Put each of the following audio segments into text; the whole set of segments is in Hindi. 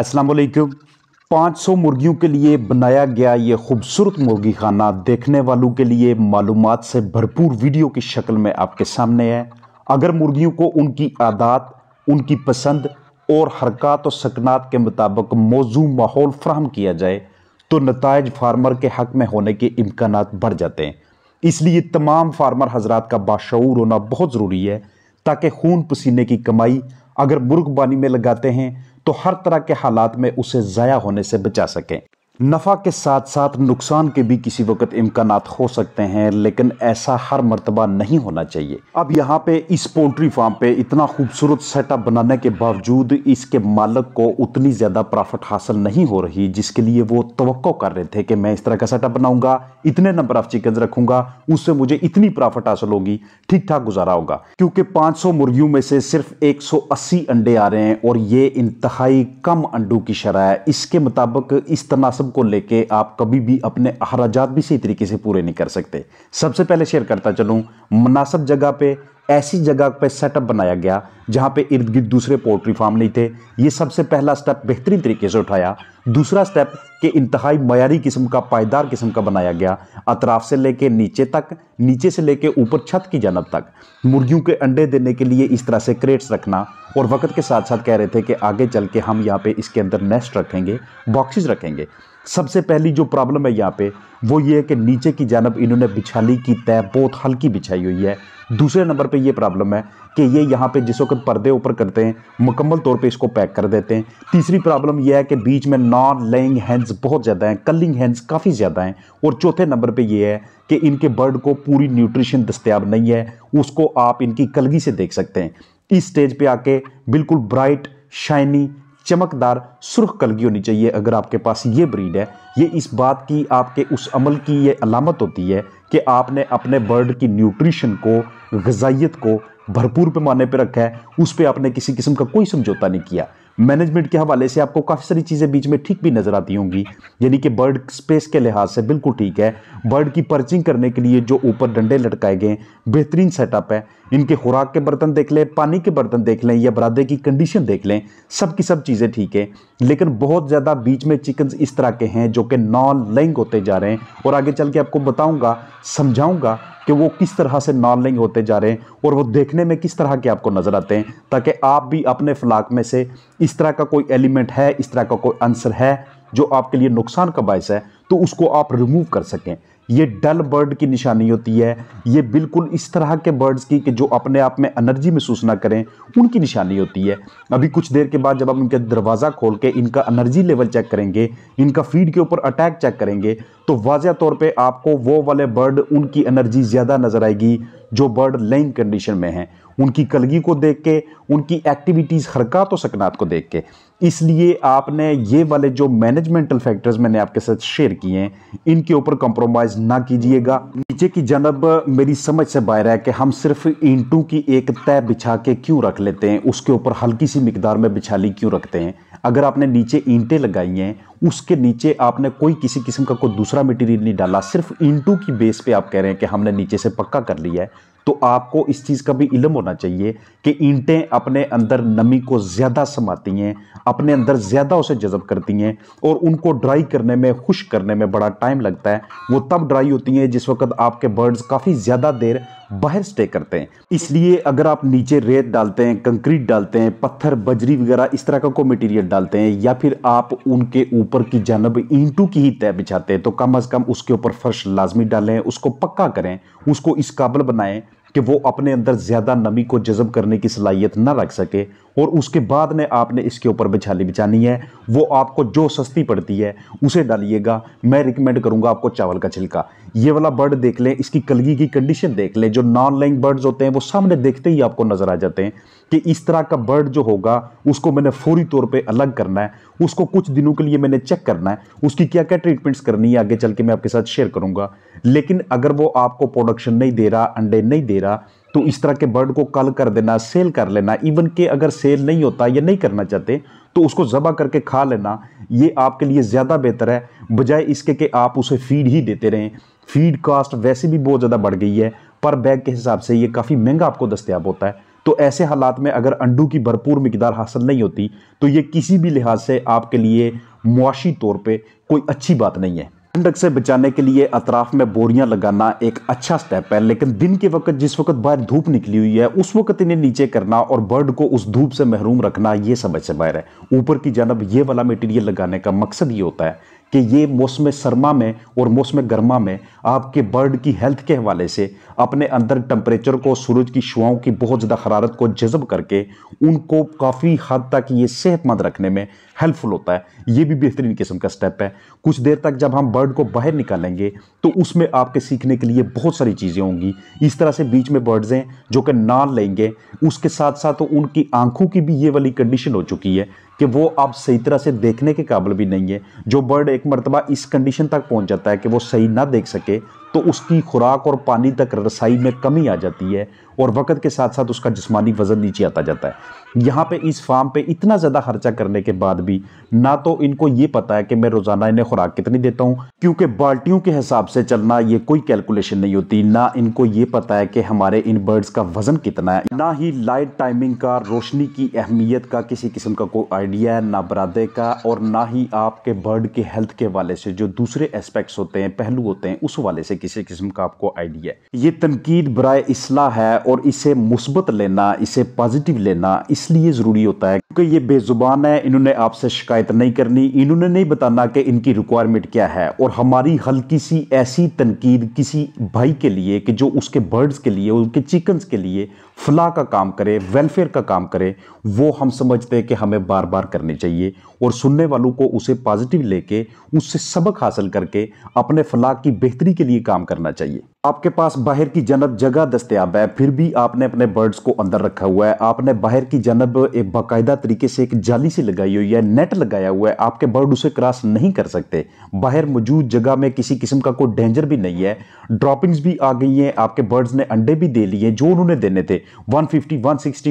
अस्सलाम वालेकुम 500 मुर्गियों के लिए बनाया गया ये खूबसूरत मुर्गी खाना देखने वालों के लिए मालूम से भरपूर वीडियो की शक्ल में आपके सामने है अगर मुर्गियों को उनकी आदात उनकी पसंद और हरकत और सकनात के मुताबिक मौजू माहौल फ्राहम किया जाए तो नतज फार्मर के हक में होने के इम्कान बढ़ जाते हैं इसलिए तमाम फार्मर हजरात का बाशूर होना बहुत ज़रूरी है ताकि खून पसीने की कमाई अगर मुर्गबानी में लगाते हैं तो हर तरह के हालात में उसे जया होने से बचा सकें नफ़ा के साथ साथ नुकसान के भी किसी वक्त इम्कान हो सकते हैं लेकिन ऐसा हर मरतबा नहीं होना चाहिए अब यहाँ पे इस पोल्ट्री फार्म पे इतना खूबसूरत सेटअप बनाने के बावजूद इसके मालक को उतनी ज़्यादा प्रॉफिट हासिल नहीं हो रही जिसके लिए वो तो कर रहे थे कि मैं इस तरह का सेटअप बनाऊंगा इतने नंबर ऑफ चिकन रखूंगा उससे मुझे इतनी प्रॉफिट हासिल होगी ठीक ठाक गुजारा होगा क्योंकि 500 मुर्गियों में से सिर्फ एक अंडे आ रहे हैं और ये इंतहाई कम अंडों की शराह है इसके मुताबिक इस तनासब मौसम को लेके आप कभी भी अपने अहराजात भी सही तरीके से पूरे नहीं कर सकते सबसे पहले शेयर करता चलूँ मुनासब जगह पे ऐसी जगह पे सेटअप बनाया गया जहाँ पे इर्द गिर्द दूसरे पोल्ट्री फार्म नहीं थे ये सबसे पहला स्टेप बेहतरीन तरीके से उठाया दूसरा स्टेप कि इंतहाई मयारी किस्म का पायदार किस्म का बनाया गया अतराफ से लेके नीचे तक नीचे से लेके ऊपर छत की जानब तक मुर्गियों के अंडे देने के लिए इस तरह से क्रेट्स रखना और वक्त के साथ साथ कह रहे थे कि आगे चल के हम यहाँ पे इसके अंदर नेस्ट रखेंगे बॉक्सेस रखेंगे सबसे पहली जो प्रॉब्लम है यहाँ पे वो ये है कि नीचे की जानब इन्होंने बिछाली की तय बहुत हल्की बिछाई हुई है दूसरे नंबर पे ये प्रॉब्लम है कि ये यहाँ पे जिस वक्त पर्दे ऊपर करते हैं मुकम्मल तौर पे इसको पैक कर देते हैं तीसरी प्रॉब्लम यह है कि बीच में नॉन लेइंग हैंड्स बहुत ज़्यादा हैं कलिंग हैंड्स काफ़ी ज़्यादा हैं और चौथे नंबर पे ये है कि इनके बर्ड को पूरी न्यूट्रिशन दस्तियाब नहीं है उसको आप इनकी कलगी से देख सकते हैं इस स्टेज पे आके बिल्कुल ब्राइट शाइनी चमकदार सुरख कलगी होनी चाहिए अगर आपके पास ये ब्रीड है ये इस बात की आपके उस अमल की ये अलामत होती है कि आपने अपने बर्ड की न्यूट्रिशन को गजाइत को भरपूर पैमाने पर रखा है उस पर आपने किसी किस्म का कोई समझौता नहीं किया मैनेजमेंट के हवाले से आपको काफ़ी सारी चीज़ें बीच में ठीक भी नज़र आती होंगी यानी कि बर्ड स्पेस के लिहाज से बिल्कुल ठीक है बर्ड की पर्चिंग करने के लिए जो ऊपर डंडे लटकाए गए बेहतरीन सेटअप है इनके खुराक के बर्तन देख लें पानी के बर्तन देख लें या बरादे की कंडीशन देख लें सब की सब चीज़ें ठीक है लेकिन बहुत ज़्यादा बीच में चिकन इस तरह के हैं जो कि नॉन लेंग होते जा रहे हैं और आगे चल के आपको बताऊँगा समझाऊँगा कि वो किस तरह से नॉन लेंग होते जा रहे हैं और वो देखने में किस तरह के आपको नज़र आते हैं ताकि आप भी अपने फ्लाक में से इस तरह का कोई एलिमेंट है इस तरह का कोई आंसर है जो आपके लिए नुकसान का बायस है तो उसको आप रिमूव कर सकें ये डल बर्ड की निशानी होती है ये बिल्कुल इस तरह के बर्ड्स की कि जो अपने आप में एनर्जी महसूस ना करें उनकी निशानी होती है अभी कुछ देर के बाद जब हम इनके दरवाज़ा खोल के इनका एनर्जी लेवल चेक करेंगे इनका फीड के ऊपर अटैक चेक करेंगे तो वाजह तौर पर आपको वो वाले बर्ड उनकी एनर्जी ज़्यादा नज़र आएगी जो बर्ड लेंग कंडीशन में हैं उनकी कलगी को देख के उनकी एक्टिविटीज़ हरकत और सकनात को देख के इसलिए आपने ये वाले जो मैनेजमेंटल फैक्टर्स मैंने आपके साथ शेयर किए हैं इनके ऊपर कंप्रोमाइज़ ना कीजिएगा नीचे की जनब मेरी समझ से बाहर है कि हम सिर्फ इंटू की एक तय बिछा के क्यों रख लेते हैं उसके ऊपर हल्की सी मकदार में बिछाली क्यों रखते हैं अगर आपने नीचे ईंटें लगाई हैं उसके नीचे आपने कोई किसी किस्म का कोई दूसरा मटेरियल नहीं डाला सिर्फ इंटू की बेस पे आप कह रहे हैं कि हमने नीचे से पक्का कर लिया है तो आपको इस चीज़ का भी इलम होना चाहिए कि ईंटें अपने अंदर नमी को ज़्यादा समाती हैं अपने अंदर ज़्यादा उसे जज़ब करती हैं और उनको ड्राई करने में खुश करने में बड़ा टाइम लगता है वो तब ड्राई होती हैं जिस वक्त आपके बर्ड्स काफ़ी ज़्यादा देर बाहर स्टे करते हैं इसलिए अगर आप नीचे रेत डालते हैं कंक्रीट डालते हैं पत्थर बजरी वगैरह इस तरह का कोई मटेरियल डालते हैं या फिर आप उनके ऊपर की जानब ईंटू की ही तय बिछाते हैं तो कम अज़ कम उसके ऊपर फर्श लाजमी डालें उसको पक्का करें उसको इस काबल बनाएं कि वो अपने अंदर ज़्यादा नमी को जज़ब करने की सलाहियत ना रख सके और उसके बाद में आपने इसके ऊपर बिछाली बिछानी है वो आपको जो सस्ती पड़ती है उसे डालिएगा मैं रिकमेंड करूँगा आपको चावल का छिलका ये वाला बर्ड देख लें इसकी कलगी की कंडीशन देख लें जो नॉन लैंग बर्ड्स होते हैं वो सामने देखते ही आपको नज़र आ जाते हैं कि इस तरह का बर्ड जो होगा उसको मैंने फौरी तौर पर अलग करना है उसको कुछ दिनों के लिए मैंने चेक करना है उसकी क्या क्या ट्रीटमेंट्स करनी है आगे चल के मैं आपके साथ शेयर करूँगा लेकिन अगर वो आपको प्रोडक्शन नहीं दे रहा अंडे नहीं दे रहा तो इस तरह के बर्ड को कल कर देना सेल कर लेना इवन के अगर सेल नहीं होता या नहीं करना चाहते तो उसको ज़बा करके खा लेना ये आपके लिए ज़्यादा बेहतर है बजाय इसके कि आप उसे फीड ही देते रहें फीड कास्ट वैसे भी बहुत ज़्यादा बढ़ गई है पर बैग के हिसाब से ये काफ़ी महंगा आपको दस्तियाब होता है तो ऐसे हालात में अगर अंडू की भरपूर मकदार हासिल नहीं होती तो ये किसी भी लिहाज से आपके लिए मुआशी तौर पर कोई अच्छी बात नहीं है ठंडक से बचाने के लिए अतराफ में बोरियां लगाना एक अच्छा स्टेप है लेकिन दिन के वक्त जिस वक्त बाहर धूप निकली हुई है उस वक्त इन्हें नीचे करना और बर्ड को उस धूप से महरूम रखना ये समझ से बाहर है ऊपर की जानब ये वाला मटेरियल लगाने का मकसद ये होता है कि ये मौसम सरमा में और मौसम गर्मा में आपके बर्ड की हेल्थ के हवाले से अपने अंदर टम्परेचर को सूरज की शुआओं की बहुत ज़्यादा हरारत को जज़ब करके उनको काफ़ी हद तक ये सेहतमंद रखने में हेल्पफुल होता है ये भी बेहतरीन किस्म का स्टेप है कुछ देर तक जब हम बर्ड को बाहर निकालेंगे तो उसमें आपके सीखने के लिए बहुत सारी चीज़ें होंगी इस तरह से बीच में बर्ड्स हैं जो कि नाल लेंगे उसके साथ साथ तो उनकी आंखों की भी ये वाली कंडीशन हो चुकी है कि वो अब सही तरह से देखने के काबिल भी नहीं है जो बर्ड एक मरतबा इस कंडीशन तक पहुंच जाता है कि वो सही ना देख सके तो उसकी खुराक और पानी तक रसाई में कमी आ जाती है और वक़्त के साथ साथ उसका जिस्मानी वज़न नीचे आता जाता है यहाँ पे इस फार्म पे इतना ज़्यादा खर्चा करने के बाद भी ना तो इनको ये पता है कि मैं रोज़ाना इन्हें खुराक कितनी देता हूँ क्योंकि बाल्टियों के हिसाब से चलना ये कोई कैलकुलेशन नहीं होती ना इनको ये पता है कि हमारे इन बर्ड्स का वज़न कितना है ना ही लाइट टाइमिंग का रोशनी की अहमियत का किसी किस्म का कोई आइडिया है ना बरादे का और ना ही आपके बर्ड के हेल्थ के वाले से जो दूसरे एस्पेक्ट होते हैं पहलू होते हैं उस वाले से किसी किस्म का आपको आइडिया है ये तनकीद बर इसलाह है और इसे मुस्बत लेना इसे पॉजिटिव लेना इस इसलिए ज़रूरी होता है क्योंकि ये बेज़ुबान है इन्होंने आपसे शिकायत नहीं करनी इन्होंने नहीं बताना कि इनकी रिक्वायरमेंट क्या है और हमारी हल्की सी ऐसी तनकीद किसी भाई के लिए कि जो उसके बर्ड्स के लिए उनके चिकन्स के लिए फला का काम करे वेलफेयर का काम करे वो हम समझते हैं कि हमें बार बार करनी चाहिए और सुनने वालों को उसे पॉजिटिव लेके उससे सबक हासिल करके अपने फलाह की बेहतरी के लिए काम करना चाहिए आपके पास बाहर की जनब जगह दस्तियाब है फिर भी आपने अपने बर्ड्स को अंदर रखा हुआ है आपने बाहर की जनब एक बाकायदा तरीके से एक जाली सी लगाई हुई है नेट लगाया हुआ है आपके बर्ड उसे क्रॉस नहीं कर सकते बाहर मौजूद जगह में किसी किस्म का कोई डेंजर भी नहीं है ड्रॉपिंग्स भी आ गई हैं आपके बर्ड्स ने अंडे भी दे लिए जो उन्होंने देने थे फिफ्टी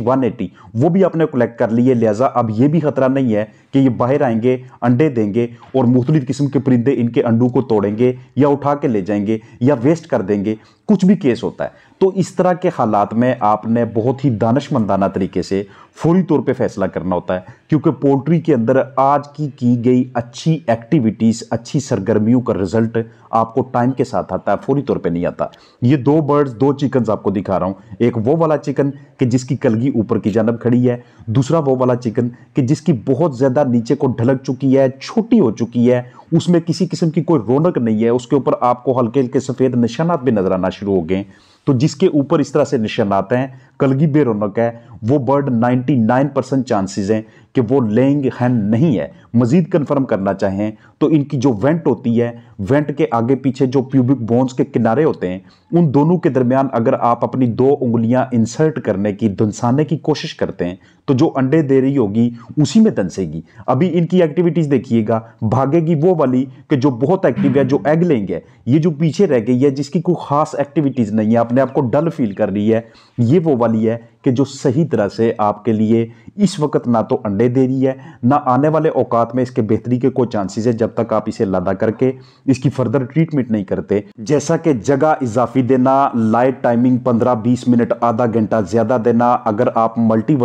वन वो भी आपने कलेक्ट कर लिए लिहाजा अब ये भी खतरा नहीं है कि ये बाहर आएंगे अंडे देंगे और मुख्तलिफ किस्म के परिंदे इनके अंडों को तोड़ेंगे या उठा के ले जाएंगे या वेस्ट कर देंगे कुछ भी केस होता है तो इस तरह के हालात में आपने बहुत ही दानशमंदाना तरीके से फौरी तौर पे फैसला करना होता है क्योंकि पोल्ट्री के अंदर आज की की गई अच्छी एक्टिविटीज़ अच्छी सरगर्मियों का रिजल्ट आपको टाइम के साथ आता है फौरी तौर पे नहीं आता ये दो बर्ड्स दो चिकन्स आपको दिखा रहा हूँ एक वो वाला चिकन कि जिसकी कलगी ऊपर की जानब खड़ी है दूसरा वो वाला चिकन कि जिसकी बहुत ज़्यादा नीचे को ढलक चुकी है छोटी हो चुकी है उसमें किसी किस्म की कोई रौनक नहीं है उसके ऊपर आपको हल्के हल्के सफ़ेद निशानात भी नजर आना शुरू हो गए तो जिसके ऊपर इस तरह से निशान आते हैं कलगी बेरोनक है वो बर्ड 99 परसेंट चांसेज हैं कि वो लेंग हैन नहीं है मज़ीद कन्फर्म करना चाहें तो इनकी जो वेंट होती है वेंट के आगे पीछे जो प्यूबिक बोन्स के किनारे होते हैं उन दोनों के दरमियान अगर आप अपनी दो उंगलियां इंसर्ट करने की धंसाने की कोशिश करते हैं तो जो अंडे दे रही होगी उसी में दंसेगी अभी इनकी एक्टिविटीज़ देखिएगा भागेगी वो वाली कि जो बहुत एक्टिव है जो एग लेंगे ये जो पीछे रह गई है जिसकी कोई खास एक्टिविटीज़ नहीं है आप अपने आप को डल फील कर रही है ये वो वाली है कि जो सही तरह से आपके लिए इस वक्त ना तो अंडे दे रही है ना आने वाले औकात में इसके बेहतरी के कोई चांसेस है जब तक आप इसे लादा करके इसकी फर्दर ट्रीटमेंट नहीं करते जैसा कि जगह इजाफी देना लाइट टाइमिंग 15-20 मिनट आधा घंटा ज़्यादा देना अगर आप मल्टी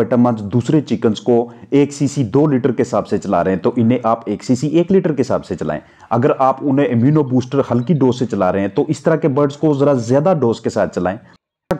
दूसरे चिकन्स को एक सी दो लीटर के हिसाब से चला रहे हैं तो इन्हें आप एक सी एक लीटर के हिसाब से चलाएं अगर आप उन्हें इम्यूनो बूस्टर हल्की डोज से चला रहे हैं तो इस तरह के बर्ड्स को ज़रा ज़्यादा डोज के साथ चलाएं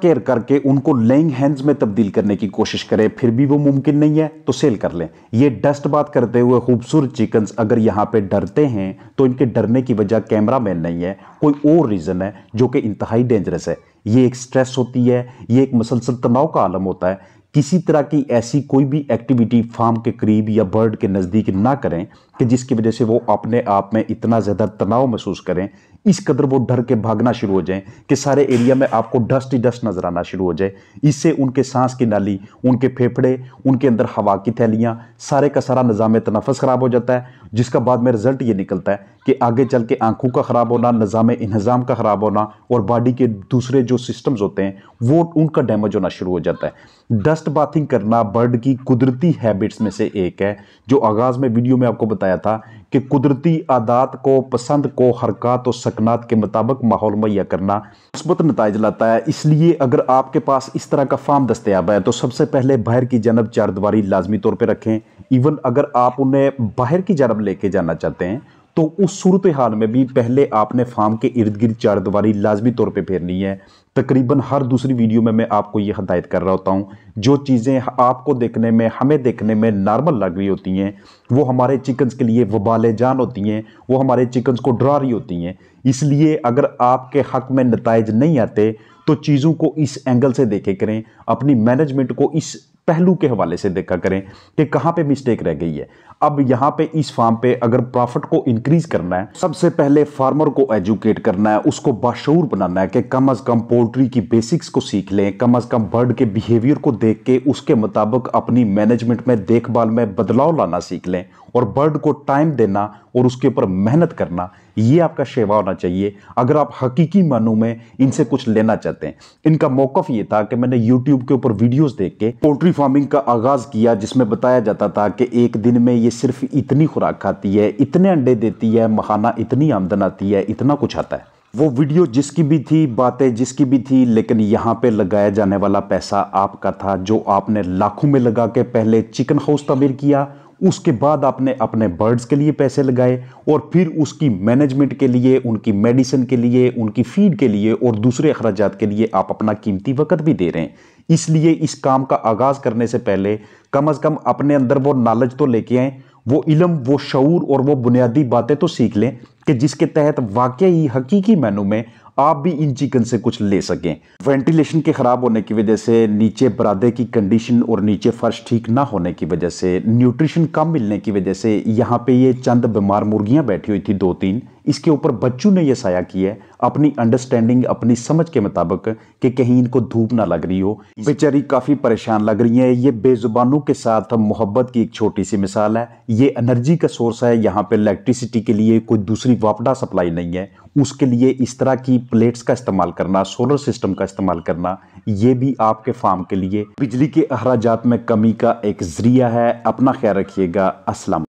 केयर करके उनको लेइंग हैंड्स में तब्दील करने की कोशिश करें फिर भी वो मुमकिन नहीं है तो सेल कर लें ये डस्ट बात करते हुए खूबसूरत चिकन्स अगर यहाँ पे डरते हैं तो इनके डरने की वजह कैमरा मैन नहीं है कोई और रीज़न है जो कि इंतहाई डेंजरस है ये एक स्ट्रेस होती है ये एक मसलसल तनाव का आलम होता है किसी तरह की ऐसी कोई भी एक्टिविटी फार्म के करीब या बर्ड के नज़दीक ना करें कि जिसकी वजह से वो अपने आप में इतना ज़्यादा तनाव महसूस करें इस कदर वो डर के भागना शुरू हो जाएं कि सारे एरिया में आपको डस्ट ही डस्ट नज़र आना शुरू हो जाए इससे उनके सांस की नाली उनके फेफड़े उनके अंदर हवा की थैलियाँ सारे का सारा निज़ाम तनफस ख़राब हो जाता है जिसका बाद में रिज़ल्ट ये निकलता है कि आगे चल के आंखों का ख़राब होना निज़ाम इन्हज़ाम का ख़राब होना और बॉडी के दूसरे जो सिस्टम्स होते हैं वो उनका डैमेज होना शुरू हो जाता है डस्ट बाथिंग करना बर्ड की कुदरती हैबिट्स में से एक है जो आगाज़ में वीडियो में आपको बताया था कि कुदरती आदात को पसंद को हरकत और सकनात के मुताबिक माहौल मुहैया करना मुस्बत नतज लाता है इसलिए अगर आपके पास इस तरह का फार्म दस्तियाब है तो सबसे पहले बाहर की जानब चारदवारी लाजमी तौर पर रखें इवन अगर आप उन्हें बाहर की जानब लेके जाना चाहते हैं तो उस सूरत हाल में भी पहले आपने फार्म के इर्द गिर्द चार दीवारी लाजमी तौर पर फेरनी है तकरीबन हर दूसरी वीडियो में मैं आपको ये हदायत कर रहा होता हूँ जो चीज़ें आपको देखने में हमें देखने में नॉर्मल लग रही होती हैं वो हमारे चिकन्स के लिए वबाल जान होती हैं वो हमारे चिकन्स को डरा रही होती हैं इसलिए अगर आपके हक में नतज नहीं आते तो चीज़ों को इस एंगल से देखे करें अपनी मैनेजमेंट को इस पहलू के हवाले से देखा करें कि कहां पे मिस्टेक रह गई है अब यहां पे इस फार्म पे अगर प्रॉफिट को इंक्रीज करना है सबसे पहले फार्मर को एजुकेट करना है उसको बाशूर बनाना है कि कम अज कम पोल्ट्री की बेसिक्स को सीख लें कम अज कम बर्ड के बिहेवियर को देख के उसके मुताबिक अपनी मैनेजमेंट में देखभाल में बदलाव लाना सीख लें और बर्ड को टाइम देना और उसके ऊपर मेहनत करना ये आपका सेवा होना चाहिए अगर आप हकीकी मानों में इनसे कुछ लेना चाहते हैं इनका मौकफ ये था कि मैंने यूट्यूब के ऊपर वीडियोस देख के पोल्ट्री फार्मिंग का आगाज़ किया जिसमें बताया जाता था कि एक दिन में ये सिर्फ इतनी खुराक खाती है इतने अंडे देती है महाना इतनी आमदन आती है इतना कुछ आता है वो वीडियो जिसकी भी थी बातें जिसकी भी थी लेकिन यहाँ पे लगाया जाने वाला पैसा आपका था जो आपने लाखों में लगा के पहले चिकन हाउस तमीर किया उसके बाद आपने अपने बर्ड्स के लिए पैसे लगाए और फिर उसकी मैनेजमेंट के लिए उनकी मेडिसिन के लिए उनकी फीड के लिए और दूसरे अखराज के लिए आप अपना कीमती वक्त भी दे रहे हैं इसलिए इस काम का आगाज़ करने से पहले कम अज़ कम अपने अंदर वो नॉलेज तो लेके आएँ वो इलम वो शूर और वो बुनियादी बातें तो सीख लें कि जिसके तहत वाकई हकीकी मैनू में आप भी इन चिकन से कुछ ले सकें वेंटिलेशन के ख़राब होने की वजह से नीचे बरादे की कंडीशन और नीचे फर्श ठीक ना होने की वजह से न्यूट्रिशन कम मिलने की वजह से यहाँ पे ये चंद बीमार मुर्गियाँ बैठी हुई थी दो तीन इसके ऊपर बच्चों ने यह साया किया है अपनी अंडरस्टैंडिंग अपनी समझ के मुताबिक कि कहीं इनको धूप ना लग रही हो बेचारी काफ़ी परेशान लग रही है ये बेजुबानों के साथ मोहब्बत की एक छोटी सी मिसाल है ये एनर्जी का सोर्स है यहाँ पर इलेक्ट्रिसिटी के लिए कोई दूसरी वापडा सप्लाई नहीं है उसके लिए इस तरह की प्लेट्स का इस्तेमाल करना सोलर सिस्टम का इस्तेमाल करना ये भी आपके फार्म के लिए बिजली के अखराज में कमी का एक जरिया है अपना ख्याल रखिएगा असलम